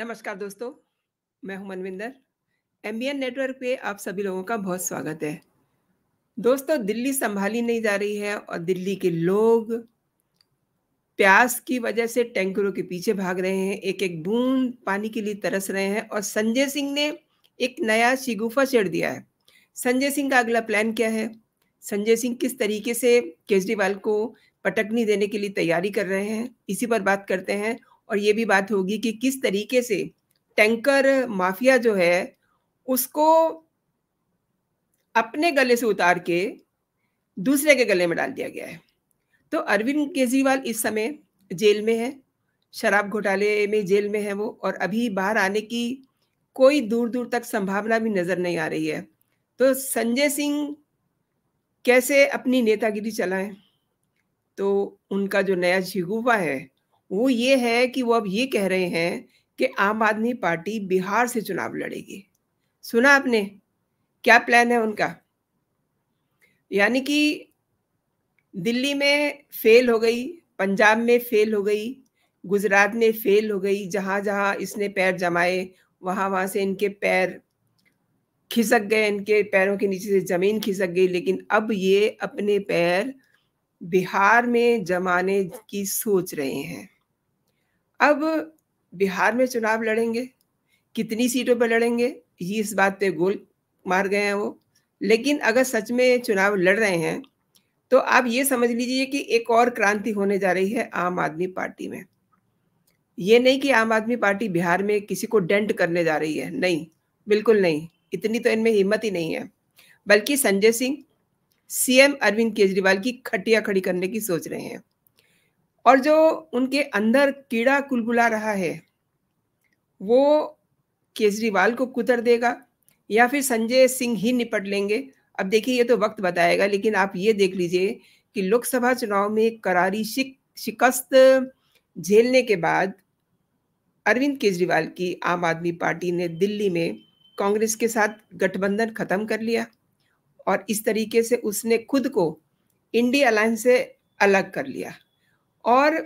नमस्कार दोस्तों मैं हूं मनविंदर एमबीएन नेटवर्क पे आप सभी लोगों का बहुत स्वागत है दोस्तों दिल्ली संभाली नहीं जा रही है और दिल्ली के लोग प्यास की वजह से टैंकरों के पीछे भाग रहे हैं एक एक बूंद पानी के लिए तरस रहे हैं और संजय सिंह ने एक नया शिगुफा छेड़ दिया है संजय सिंह का अगला प्लान क्या है संजय सिंह किस तरीके से केजरीवाल को पटकनी देने के लिए तैयारी कर रहे हैं इसी पर बात करते हैं और ये भी बात होगी कि किस तरीके से टैंकर माफिया जो है उसको अपने गले से उतार के दूसरे के गले में डाल दिया गया है तो अरविंद केजरीवाल इस समय जेल में है शराब घोटाले में जेल में है वो और अभी बाहर आने की कोई दूर दूर तक संभावना भी नज़र नहीं आ रही है तो संजय सिंह कैसे अपनी नेतागिरी चलाएं तो उनका जो नया झिगुवा है वो ये है कि वो अब ये कह रहे हैं कि आम आदमी पार्टी बिहार से चुनाव लड़ेगी सुना आपने क्या प्लान है उनका यानी कि दिल्ली में फेल हो गई पंजाब में फेल हो गई गुजरात में फेल हो गई जहाँ जहाँ इसने पैर जमाए वहाँ वहाँ से इनके पैर खिसक गए इनके पैरों के नीचे से ज़मीन खिसक गई लेकिन अब ये अपने पैर बिहार में जमाने की सोच रहे हैं अब बिहार में चुनाव लड़ेंगे कितनी सीटों पर लड़ेंगे ये इस बात पे गोल मार गए हैं वो लेकिन अगर सच में चुनाव लड़ रहे हैं तो आप ये समझ लीजिए कि एक और क्रांति होने जा रही है आम आदमी पार्टी में ये नहीं कि आम आदमी पार्टी बिहार में किसी को डेंट करने जा रही है नहीं बिल्कुल नहीं इतनी तो इनमें हिम्मत ही नहीं है बल्कि संजय सिंह सीएम अरविंद केजरीवाल की खटिया खड़ी करने की सोच रहे हैं और जो उनके अंदर कीड़ा कुलबुला रहा है वो केजरीवाल को कुतर देगा या फिर संजय सिंह ही निपट लेंगे अब देखिए ये तो वक्त बताएगा लेकिन आप ये देख लीजिए कि लोकसभा चुनाव में करारी शिक, शिकस्त झेलने के बाद अरविंद केजरीवाल की आम आदमी पार्टी ने दिल्ली में कांग्रेस के साथ गठबंधन खत्म कर लिया और इस तरीके से उसने खुद को इंडिया अलायंस से अलग कर लिया और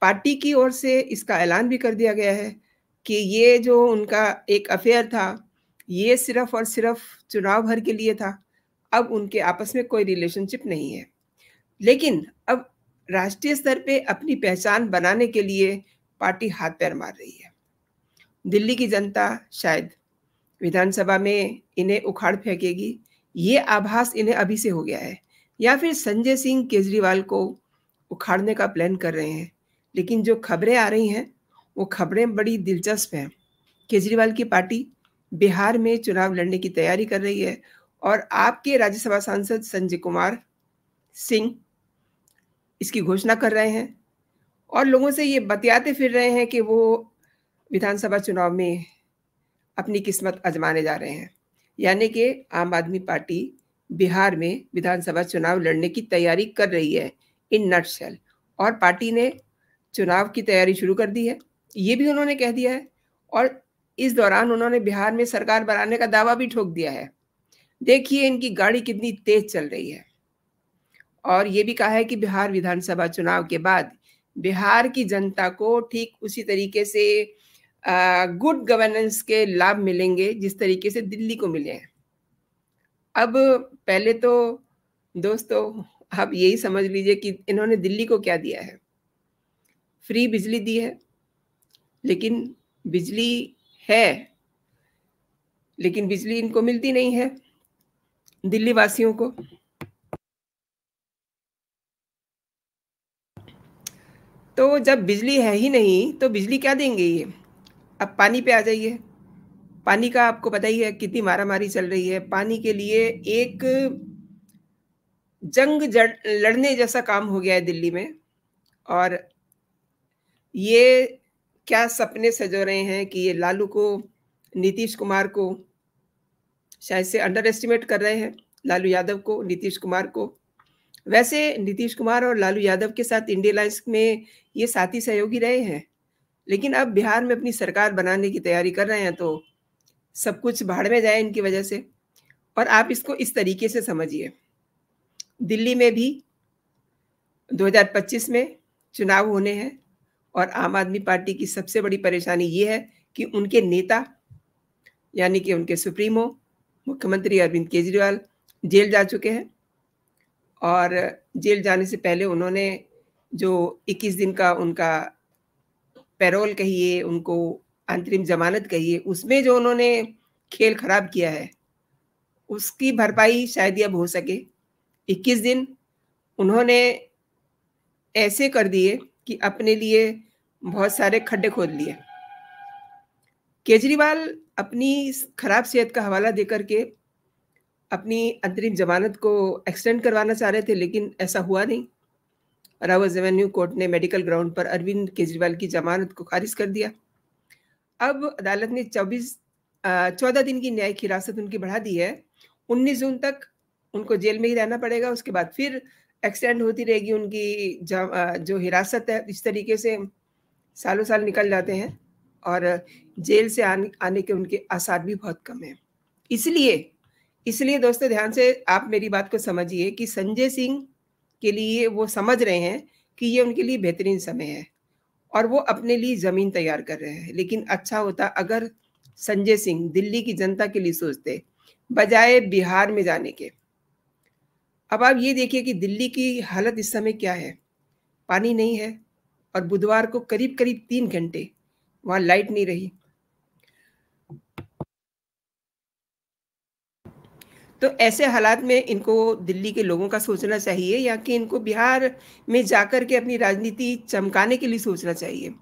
पार्टी की ओर से इसका ऐलान भी कर दिया गया है कि ये जो उनका एक अफेयर था ये सिर्फ और सिर्फ चुनाव भर के लिए था अब उनके आपस में कोई रिलेशनशिप नहीं है लेकिन अब राष्ट्रीय स्तर पे अपनी पहचान बनाने के लिए पार्टी हाथ पैर मार रही है दिल्ली की जनता शायद विधानसभा में इन्हें उखाड़ फेंकेगी ये आभास इन्हें अभी से हो गया है या फिर संजय सिंह केजरीवाल को उखाड़ने का प्लान कर रहे हैं लेकिन जो खबरें आ रही हैं वो खबरें बड़ी दिलचस्प हैं केजरीवाल की पार्टी बिहार में चुनाव लड़ने की तैयारी कर रही है और आपके राज्यसभा सांसद संजय कुमार सिंह इसकी घोषणा कर रहे हैं और लोगों से ये बतियाते फिर रहे हैं कि वो विधानसभा चुनाव में अपनी किस्मत आजमाने जा रहे हैं यानी कि आम आदमी पार्टी बिहार में विधानसभा चुनाव लड़ने की तैयारी कर रही है इन नट सेल और पार्टी ने चुनाव की तैयारी शुरू कर दी है ये भी उन्होंने कह दिया है और इस दौरान उन्होंने बिहार में सरकार बनाने का दावा भी ठोक दिया है देखिए इनकी गाड़ी कितनी तेज चल रही है और ये भी कहा है कि बिहार विधानसभा चुनाव के बाद बिहार की जनता को ठीक उसी तरीके से गुड गवर्नेंस के लाभ मिलेंगे जिस तरीके से दिल्ली को मिले हैं अब पहले तो दोस्तों आप यही समझ लीजिए कि इन्होंने दिल्ली को क्या दिया है फ्री बिजली दी है लेकिन बिजली है लेकिन बिजली इनको मिलती नहीं है दिल्ली वासियों को तो जब बिजली है ही नहीं तो बिजली क्या देंगे ये अब पानी पे आ जाइए पानी का आपको पता ही है कितनी मारामारी चल रही है पानी के लिए एक जंग लड़ने जैसा काम हो गया है दिल्ली में और ये क्या सपने सजो रहे हैं कि ये लालू को नीतीश कुमार को शायद से अंडर एस्टिमेट कर रहे हैं लालू यादव को नीतीश कुमार को वैसे नीतीश कुमार और लालू यादव के साथ इंडिया लाइन्स में ये साथी सहयोगी रहे हैं लेकिन अब बिहार में अपनी सरकार बनाने की तैयारी कर रहे हैं तो सब कुछ भाड़ में जाए इनकी वजह से और आप इसको इस तरीके से समझिए दिल्ली में भी 2025 में चुनाव होने हैं और आम आदमी पार्टी की सबसे बड़ी परेशानी ये है कि उनके नेता यानी कि उनके सुप्रीमो मुख्यमंत्री अरविंद केजरीवाल जेल जा चुके हैं और जेल जाने से पहले उन्होंने जो 21 दिन का उनका पैरोल कहिए उनको अंतरिम जमानत कहिए उसमें जो उन्होंने खेल खराब किया है उसकी भरपाई शायद अब हो सके 21 दिन उन्होंने ऐसे कर दिए कि अपने लिए बहुत सारे खड्डे खोद लिए केजरीवाल अपनी खराब सेहत का हवाला देकर के अपनी अंतरिम जमानत को एक्सटेंड करवाना चाह रहे थे लेकिन ऐसा हुआ नहीं रावत रेवेन्यू कोर्ट ने मेडिकल ग्राउंड पर अरविंद केजरीवाल की जमानत को खारिज कर दिया अब अदालत ने 24 चौदह दिन की न्यायिक हिरासत उनकी बढ़ा दी है 19 जून तक उनको जेल में ही रहना पड़ेगा उसके बाद फिर एक्सटेंड होती रहेगी उनकी जो हिरासत है इस तरीके से सालों साल निकल जाते हैं और जेल से आने आने के उनके आसार भी बहुत कम हैं इसलिए इसलिए दोस्तों ध्यान से आप मेरी बात को समझिए कि संजय सिंह के लिए वो समझ रहे हैं कि ये उनके लिए बेहतरीन समय है और वो अपने लिए ज़मीन तैयार कर रहे हैं लेकिन अच्छा होता अगर संजय सिंह दिल्ली की जनता के लिए सोचते बजाय बिहार में जाने के अब आप ये देखिए कि दिल्ली की हालत इस समय क्या है पानी नहीं है और बुधवार को करीब करीब तीन घंटे वहाँ लाइट नहीं रही तो ऐसे हालात में इनको दिल्ली के लोगों का सोचना चाहिए या कि इनको बिहार में जाकर के अपनी राजनीति चमकाने के लिए सोचना चाहिए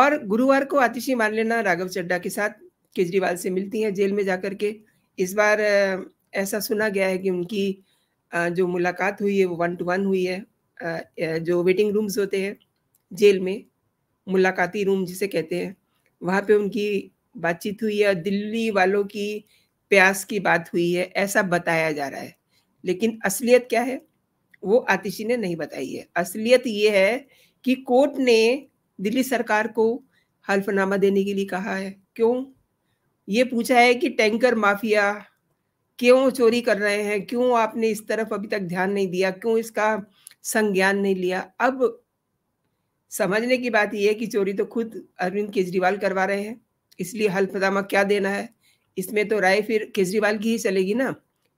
और गुरुवार को आतिशी मान लेना राघव चड्डा के साथ केजरीवाल से मिलती हैं जेल में जाकर के इस बार ऐसा सुना गया है कि उनकी जो मुलाकात हुई है वो वन टू वन हुई है जो वेटिंग रूम्स होते हैं जेल में मुलाकाती रूम जिसे कहते हैं वहाँ पे उनकी बातचीत हुई है दिल्ली वालों की प्यास की बात हुई है ऐसा बताया जा रहा है लेकिन असलियत क्या है वो आतिशी ने नहीं बताई है असलियत ये है कि कोर्ट ने दिल्ली सरकार को हल्फनामा देने के लिए कहा है क्यों ये पूछा है कि टैंकर माफिया क्यों चोरी कर रहे हैं क्यों आपने इस तरफ अभी तक ध्यान नहीं दिया क्यों इसका संज्ञान नहीं लिया अब समझने की बात यह है कि चोरी तो खुद अरविंद केजरीवाल करवा रहे हैं इसलिए हल्फनामा क्या देना है इसमें तो राय फिर केजरीवाल की ही चलेगी ना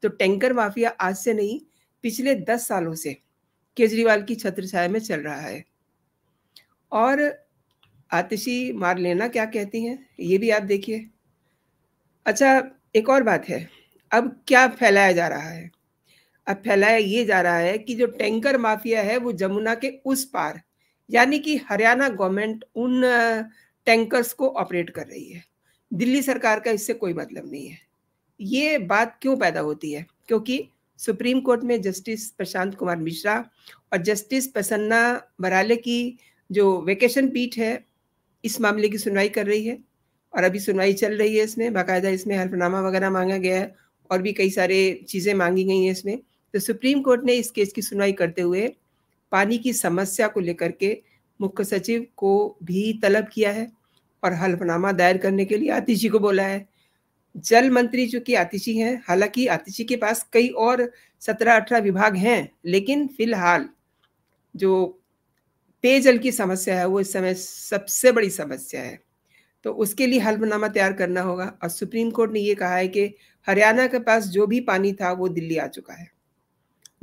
तो टैंकर माफिया आज से नहीं पिछले दस सालों से केजरीवाल की छत्रछाया में चल रहा है और आतिशी मार लेना क्या कहती हैं ये भी आप देखिए अच्छा एक और बात है अब क्या फैलाया जा रहा है अब फैलाया ये जा रहा है कि जो टैंकर माफिया है वो जमुना के उस पार यानी कि हरियाणा गवर्नमेंट उन टैंकर्स को ऑपरेट कर रही है दिल्ली सरकार का इससे कोई मतलब नहीं है ये बात क्यों पैदा होती है क्योंकि सुप्रीम कोर्ट में जस्टिस प्रशांत कुमार मिश्रा और जस्टिस प्रसन्ना बराले की जो वेकेशन पीठ है इस मामले की सुनवाई कर रही है और अभी सुनवाई चल रही है इसमें बाकायदा इसमें हल्फनामा वगैरह मांगा गया है और भी कई सारे चीज़ें मांगी गई हैं इसमें तो सुप्रीम कोर्ट ने इस केस की सुनवाई करते हुए पानी की समस्या को लेकर के मुख्य सचिव को भी तलब किया है और हल्फनामा दायर करने के लिए आतिशी को बोला है जल मंत्री चूंकि आतिशी हैं हालांकि आतिशी के पास कई और सत्रह अठारह विभाग हैं लेकिन फिलहाल जो पेयजल की समस्या है वो इस समय सबसे बड़ी समस्या है तो उसके लिए हल्फनामा तैयार करना होगा और सुप्रीम कोर्ट ने ये कहा है कि हरियाणा के पास जो भी पानी था वो दिल्ली आ चुका है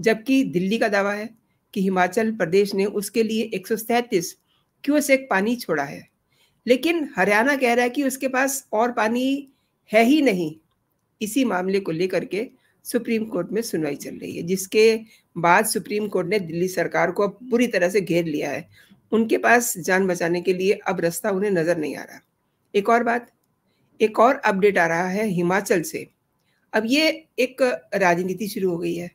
जबकि दिल्ली का दावा है कि हिमाचल प्रदेश ने उसके लिए एक क्यूसेक पानी छोड़ा है लेकिन हरियाणा कह रहा है कि उसके पास और पानी है ही नहीं इसी मामले को लेकर के सुप्रीम कोर्ट में सुनवाई चल रही है जिसके बाद सुप्रीम कोर्ट ने दिल्ली सरकार को अब पूरी तरह से घेर लिया है उनके पास जान बचाने के लिए अब रास्ता उन्हें नजर नहीं आ रहा एक और बात एक और अपडेट आ रहा है हिमाचल से अब ये एक राजनीति शुरू हो गई है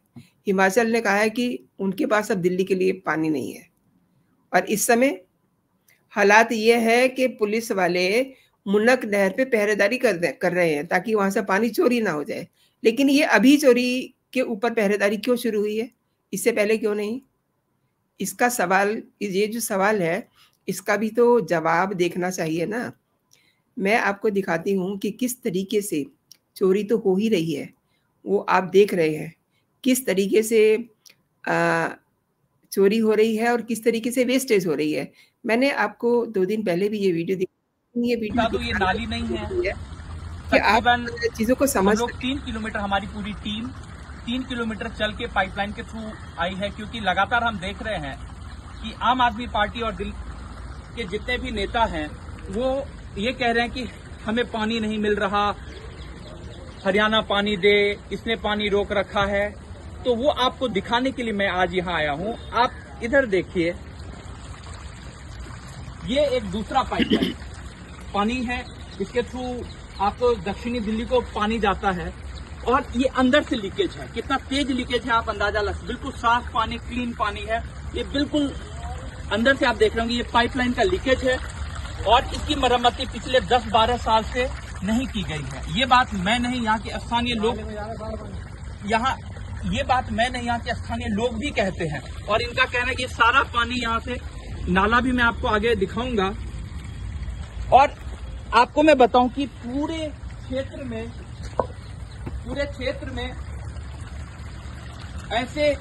हिमाचल ने कहा है कि उनके पास अब दिल्ली के लिए पानी नहीं है और इस समय हालात ये है कि पुलिस वाले मुनक नहर पे पहरेदारी कर कर रहे हैं ताकि वहां से पानी चोरी ना हो जाए लेकिन ये अभी चोरी के ऊपर पहरेदारी क्यों शुरू हुई है इससे पहले क्यों नहीं इसका सवाल ये जो सवाल है इसका भी तो जवाब देखना चाहिए ना मैं आपको दिखाती हूँ कि किस तरीके से चोरी तो हो ही रही है वो आप देख रहे हैं किस तरीके से आ, चोरी हो रही है और किस तरीके से वेस्टेज हो रही है मैंने आपको दो दिन पहले भी ये वीडियो दिखा ये वीडियो हाँ, तो ये नाली नहीं है, है। कि आप चीजों को समझ लोग तीन किलोमीटर हमारी पूरी टीम तीन किलोमीटर चल के पाइपलाइन के थ्रू आई है क्योंकि लगातार हम देख रहे हैं कि आम आदमी पार्टी और दिल के जितने भी नेता हैं वो ये कह रहे हैं कि हमें पानी नहीं मिल रहा हरियाणा पानी दे इसने पानी रोक रखा है तो वो आपको दिखाने के लिए मैं आज यहां आया हूं आप इधर देखिए ये एक दूसरा पाइप है पानी है इसके थ्रू आपको दक्षिणी दिल्ली को पानी जाता है और ये अंदर से लीकेज है कितना तेज लीकेज है आप अंदाजा लग बिल्कुल साफ पानी क्लीन पानी है ये बिल्कुल अंदर से आप देख रहे होंगे ये पाइपलाइन का लीकेज है और इसकी मरम्मती पिछले 10-12 साल से नहीं की गई है ये बात मैं नहीं यहाँ के स्थानीय लोग यहाँ ये बात मैं नहीं यहाँ के स्थानीय लोग भी कहते हैं और इनका कहना है कि सारा पानी यहाँ से नाला भी मैं आपको आगे दिखाऊंगा और आपको मैं बताऊं कि पूरे क्षेत्र में पूरे क्षेत्र में ऐसे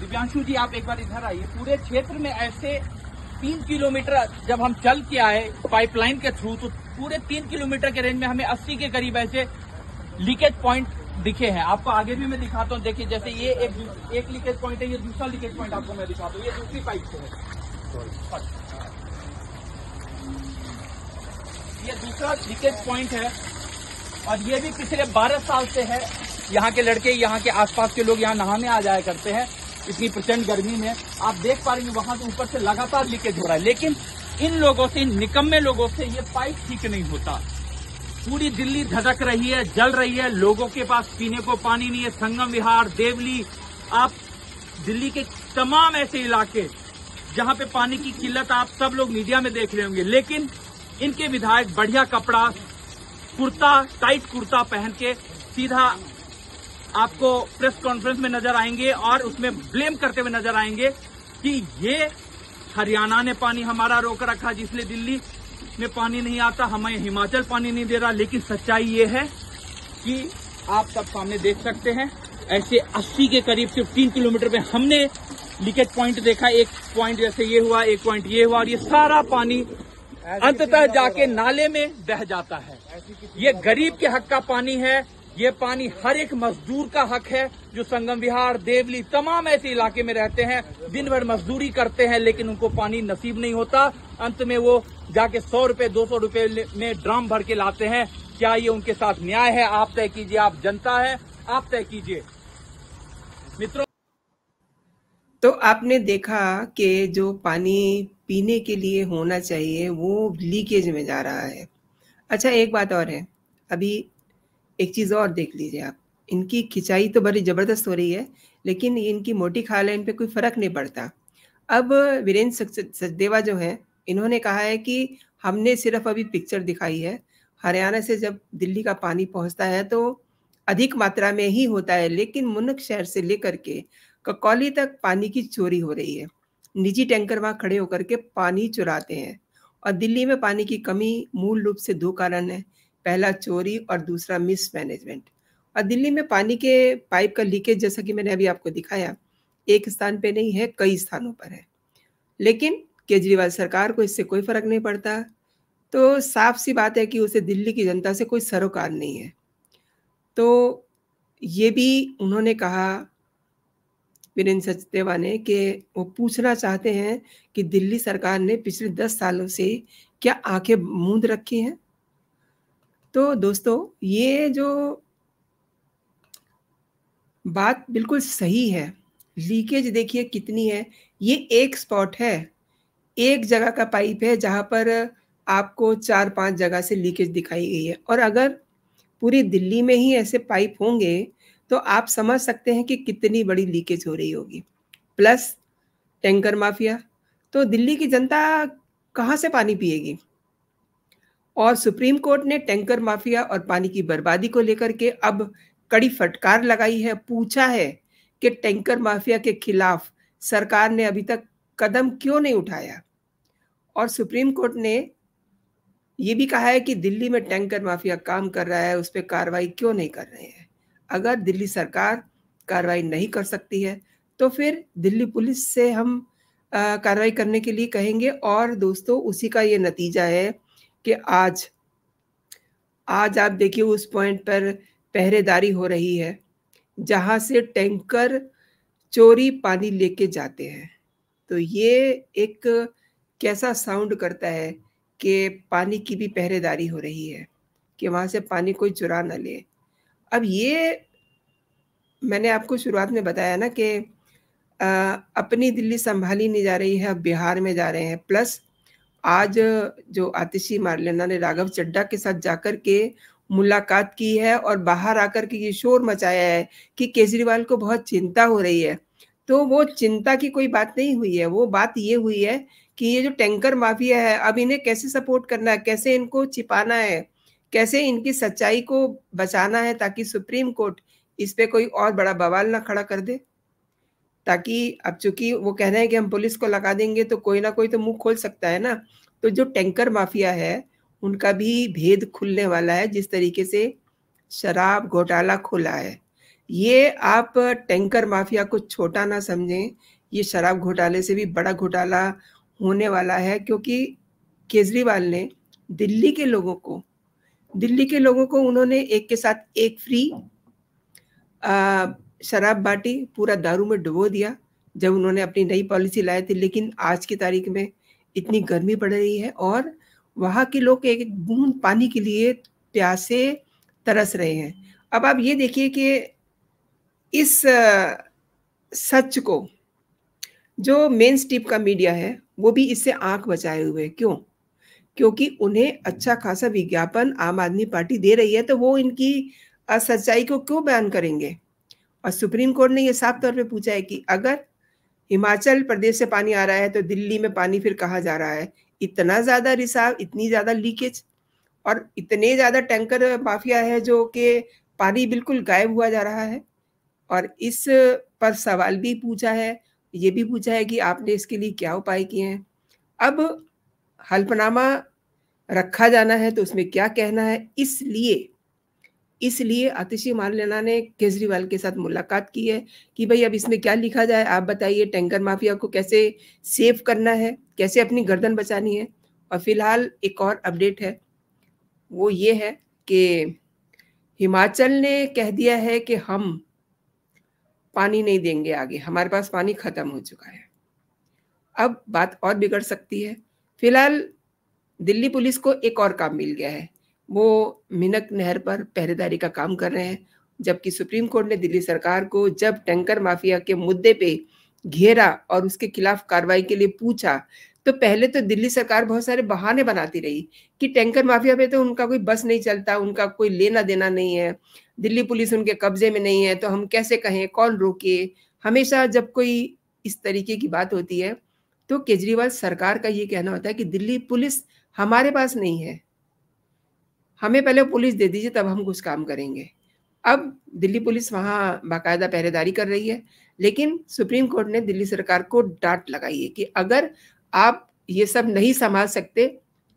दिव्यांशु जी आप एक बार इधर आइए पूरे क्षेत्र में ऐसे तीन किलोमीटर जब हम चल के आए पाइपलाइन के थ्रू तो पूरे तीन किलोमीटर के रेंज में हमें अस्सी के करीब ऐसे लीकेज पॉइंट दिखे हैं आपको आगे भी मैं दिखाता हूँ देखिए जैसे ये एक एक लीकेज पॉइंट है ये दूसरा लीकेज पॉइंट आपको मैं दिखाता हूँ ये दूसरी पाइप से है ये दूसरा लीकेज पॉइंट है और ये भी पिछले 12 साल से है यहाँ के लड़के यहाँ के आसपास के लोग यहाँ नहाने आ जाया करते हैं इतनी प्रचंड गर्मी में आप देख पा रहे हैं वहां से ऊपर से लगातार लीकेज हो रहा है लेकिन इन लोगों से इन निकम्मे लोगों से ये पाइप ठीक नहीं होता पूरी दिल्ली धधक रही है जल रही है लोगों के पास पीने को पानी नहीं है संगम विहार देवली आप दिल्ली के तमाम ऐसे इलाके जहां पे पानी की किल्लत आप सब लोग मीडिया में देख रहे होंगे लेकिन इनके विधायक बढ़िया कपड़ा कुर्ता टाइट कुर्ता पहन के सीधा आपको प्रेस कॉन्फ्रेंस में नजर आएंगे और उसमें ब्लेम करते हुए नजर आएंगे कि ये हरियाणा ने पानी हमारा रोक रखा जिसलिए दिल्ली में पानी नहीं आता हमें हिमाचल पानी नहीं दे रहा लेकिन सच्चाई ये है कि आप सब सामने देख सकते हैं ऐसे 80 के करीब सिर्फ तीन किलोमीटर पे हमने लीकेज पॉइंट देखा एक पॉइंट जैसे ये हुआ एक पॉइंट ये हुआ और ये सारा पानी अंततः जाके नाले में बह जाता है ये गरीब के हक का पानी है ये पानी हर एक मजदूर का हक है जो संगम विहार देवली तमाम ऐसे इलाके में रहते हैं दिन भर मजदूरी करते हैं लेकिन उनको पानी नसीब नहीं होता अंत में वो जाके सौ रुपए दो सौ रूपये में ड्राम भर के लाते हैं क्या ये उनके साथ न्याय है आप तय कीजिए आप जनता है आप तय कीजिए मित्रों तो आपने देखा कि जो पानी पीने के लिए होना चाहिए वो लीकेज में जा रहा है अच्छा एक बात और है अभी एक चीज़ और देख लीजिए आप इनकी खिंचाई तो बड़ी ज़बरदस्त हो रही है लेकिन इनकी मोटी खाल है इन पर कोई फ़र्क नहीं पड़ता अब वीरेंद्र सचदेवा जो है इन्होंने कहा है कि हमने सिर्फ अभी पिक्चर दिखाई है हरियाणा से जब दिल्ली का पानी पहुंचता है तो अधिक मात्रा में ही होता है लेकिन मुनक शहर से लेकर के ककौली तक पानी की चोरी हो रही है निजी टैंकर वहाँ खड़े होकर के पानी चुराते हैं और दिल्ली में पानी की कमी मूल रूप से दो कारण है पहला चोरी और दूसरा मिसमैनेजमेंट और दिल्ली में पानी के पाइप का लीकेज जैसा कि मैंने अभी आपको दिखाया एक स्थान पे नहीं है कई स्थानों पर है लेकिन केजरीवाल सरकार को इससे कोई फर्क नहीं पड़ता तो साफ सी बात है कि उसे दिल्ली की जनता से कोई सरोकार नहीं है तो ये भी उन्होंने कहा वीरेंद्र सचदेवा ने कि वो पूछना चाहते हैं कि दिल्ली सरकार ने पिछले दस सालों से क्या आंखें मूंद रखी हैं तो दोस्तों ये जो बात बिल्कुल सही है लीकेज देखिए कितनी है ये एक स्पॉट है एक जगह का पाइप है जहाँ पर आपको चार पांच जगह से लीकेज दिखाई गई है और अगर पूरी दिल्ली में ही ऐसे पाइप होंगे तो आप समझ सकते हैं कि कितनी बड़ी लीकेज हो रही होगी प्लस टैंकर माफिया तो दिल्ली की जनता कहाँ से पानी पिएगी और सुप्रीम कोर्ट ने टैंकर माफिया और पानी की बर्बादी को लेकर के अब कड़ी फटकार लगाई है पूछा है कि टैंकर माफिया के खिलाफ सरकार ने अभी तक कदम क्यों नहीं उठाया और सुप्रीम कोर्ट ने ये भी कहा है कि दिल्ली में टैंकर माफिया काम कर रहा है उस पर कार्रवाई क्यों नहीं कर रहे हैं अगर दिल्ली सरकार कार्रवाई नहीं कर सकती है तो फिर दिल्ली पुलिस से हम कार्रवाई करने के लिए कहेंगे और दोस्तों उसी का ये नतीजा है कि आज आज आप देखिए उस पॉइंट पर पहरेदारी हो रही है जहां से टैंकर चोरी पानी लेके जाते हैं तो ये एक कैसा साउंड करता है कि पानी की भी पहरेदारी हो रही है कि वहां से पानी कोई चुरा ना ले अब ये मैंने आपको शुरुआत में बताया ना कि अपनी दिल्ली संभाली नहीं जा रही है अब बिहार में जा रहे हैं प्लस आज जो आतिशी मारलेना ने राघव चड्डा के साथ जाकर के मुलाकात की है और बाहर आकर के ये शोर मचाया है कि केजरीवाल को बहुत चिंता हो रही है तो वो चिंता की कोई बात नहीं हुई है वो बात ये हुई है कि ये जो टैंकर माफिया है अब इन्हें कैसे सपोर्ट करना है कैसे इनको छिपाना है कैसे इनकी सच्चाई को बचाना है ताकि सुप्रीम कोर्ट इस पे कोई और बड़ा बवाल ना खड़ा कर दे ताकि अब चूंकि वो कह रहे हैं कि हम पुलिस को लगा देंगे तो कोई ना कोई तो मुंह खोल सकता है ना तो जो टैंकर माफिया है उनका भी भेद खुलने वाला है जिस तरीके से शराब घोटाला खुला है ये आप टैंकर माफिया को छोटा ना समझें ये शराब घोटाले से भी बड़ा घोटाला होने वाला है क्योंकि केजरीवाल ने दिल्ली के लोगों को दिल्ली के लोगों को उन्होंने एक के साथ एक फ्री शराब बांटी पूरा दारू में डुबो दिया जब उन्होंने अपनी नई पॉलिसी लाई थी लेकिन आज की तारीख में इतनी गर्मी बढ़ रही है और वहाँ के लोग एक एक बूंद पानी के लिए प्यासे तरस रहे हैं अब आप ये देखिए कि इस सच को जो मेन स्ट्रीप का मीडिया है वो भी इससे आंख बचाए हुए क्यों क्योंकि उन्हें अच्छा खासा विज्ञापन आम आदमी पार्टी दे रही है तो वो इनकी सच्चाई को क्यों बयान करेंगे और सुप्रीम कोर्ट ने यह साफ तौर पे पूछा है कि अगर हिमाचल प्रदेश से पानी आ रहा है तो दिल्ली में पानी फिर कहाँ जा रहा है इतना ज़्यादा रिसाव इतनी ज़्यादा लीकेज और इतने ज़्यादा टैंकर माफिया है जो कि पानी बिल्कुल गायब हुआ जा रहा है और इस पर सवाल भी पूछा है ये भी पूछा है कि आपने इसके लिए क्या उपाय किए हैं अब हल्फनामा रखा जाना है तो उसमें क्या कहना है इसलिए इसलिए आतिशी मारलेना ने केजरीवाल के साथ मुलाकात की है कि भाई अब इसमें क्या लिखा जाए आप बताइए टैंकर माफिया को कैसे सेव करना है कैसे अपनी गर्दन बचानी है और फिलहाल एक और अपडेट है वो ये है कि हिमाचल ने कह दिया है कि हम पानी नहीं देंगे आगे हमारे पास पानी खत्म हो चुका है अब बात और बिगड़ सकती है फिलहाल दिल्ली पुलिस को एक और काम मिल गया है वो मिनक नहर पर पहरेदारी का काम कर रहे हैं जबकि सुप्रीम कोर्ट ने दिल्ली सरकार को जब टैंकर माफिया के मुद्दे पे घेरा और उसके खिलाफ कार्रवाई के लिए पूछा तो पहले तो दिल्ली सरकार बहुत सारे बहाने बनाती रही कि टैंकर माफिया पे तो उनका कोई बस नहीं चलता उनका कोई लेना देना नहीं है दिल्ली पुलिस उनके कब्जे में नहीं है तो हम कैसे कहें कौन रोके हमेशा जब कोई इस तरीके की बात होती है तो केजरीवाल सरकार का ये कहना होता है कि दिल्ली पुलिस हमारे पास नहीं है हमें पहले पुलिस दे दीजिए तब हम कुछ काम करेंगे अब दिल्ली पुलिस वहाँ बाकायदा पहरेदारी कर रही है लेकिन सुप्रीम कोर्ट ने दिल्ली सरकार को डांट लगाई है कि अगर आप ये सब नहीं संभाल सकते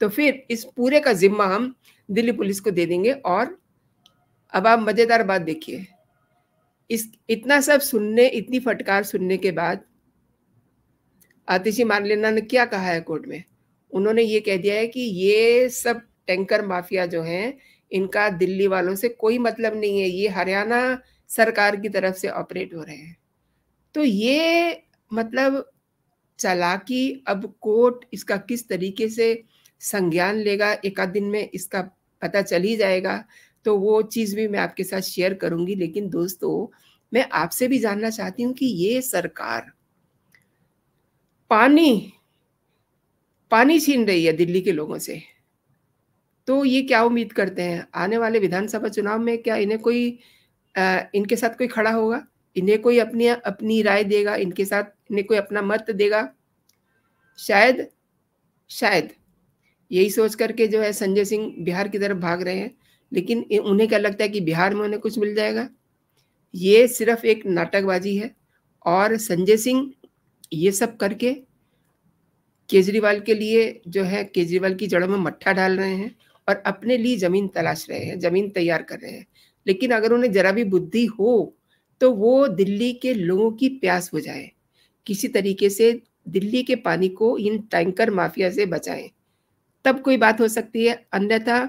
तो फिर इस पूरे का जिम्मा हम दिल्ली पुलिस को दे देंगे और अब आप मज़ेदार बात देखिए इस इतना सब सुनने इतनी फटकार सुनने के बाद आतिशी मारलेना ने क्या कहा है कोर्ट में उन्होंने ये कह दिया है कि ये सब टैंकर माफिया जो है इनका दिल्ली वालों से कोई मतलब नहीं है ये हरियाणा सरकार की तरफ से ऑपरेट हो रहे हैं तो ये मतलब चालाकी अब कोर्ट इसका किस तरीके से संज्ञान लेगा एक आध दिन में इसका पता चल ही जाएगा तो वो चीज़ भी मैं आपके साथ शेयर करूंगी लेकिन दोस्तों मैं आपसे भी जानना चाहती हूँ कि ये सरकार पानी पानी छीन रही है दिल्ली के लोगों से तो ये क्या उम्मीद करते हैं आने वाले विधानसभा चुनाव में क्या इन्हें कोई आ, इनके साथ कोई खड़ा होगा इन्हें कोई अपनी अपनी राय देगा इनके साथ इन्हें कोई अपना मत देगा शायद शायद यही सोच करके जो है संजय सिंह बिहार की तरफ भाग रहे हैं लेकिन उन्हें क्या लगता है कि बिहार में उन्हें कुछ मिल जाएगा ये सिर्फ एक नाटकबाजी है और संजय सिंह ये सब करके केजरीवाल के लिए जो है केजरीवाल की जड़ों में मट्ठा डाल रहे हैं और अपने लिए जमीन तलाश रहे हैं जमीन तैयार कर रहे हैं लेकिन अगर उन्हें जरा भी बुद्धि हो तो वो दिल्ली के लोगों की प्यास बुझाए किसी तरीके से दिल्ली के पानी को इन टैंकर माफिया से बचाएं तब कोई बात हो सकती है अन्यथा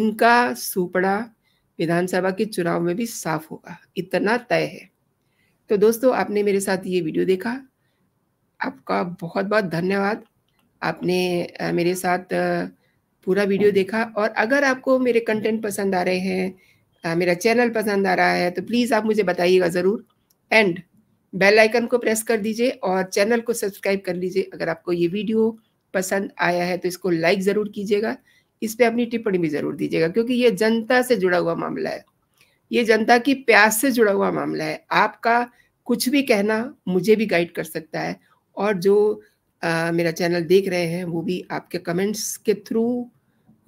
इनका सूपड़ा विधानसभा के चुनाव में भी साफ होगा इतना तय है तो दोस्तों आपने मेरे साथ ये वीडियो देखा आपका बहुत बहुत धन्यवाद आपने मेरे साथ पूरा वीडियो देखा और अगर आपको मेरे कंटेंट पसंद आ रहे हैं मेरा चैनल पसंद आ रहा है तो प्लीज़ आप मुझे बताइएगा ज़रूर एंड बेल आइकन को प्रेस कर दीजिए और चैनल को सब्सक्राइब कर लीजिए अगर आपको ये वीडियो पसंद आया है तो इसको लाइक ज़रूर कीजिएगा इस पर अपनी टिप्पणी भी ज़रूर दीजिएगा क्योंकि ये जनता से जुड़ा हुआ मामला है ये जनता की प्यास से जुड़ा हुआ मामला है आपका कुछ भी कहना मुझे भी गाइड कर सकता है और जो आ, मेरा चैनल देख रहे हैं वो भी आपके कमेंट्स के थ्रू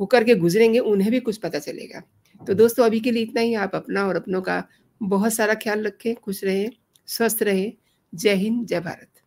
होकर के गुजरेंगे उन्हें भी कुछ पता चलेगा तो दोस्तों अभी के लिए इतना ही आप अपना और अपनों का बहुत सारा ख्याल रखें खुश रहें स्वस्थ रहें जय हिंद जय भारत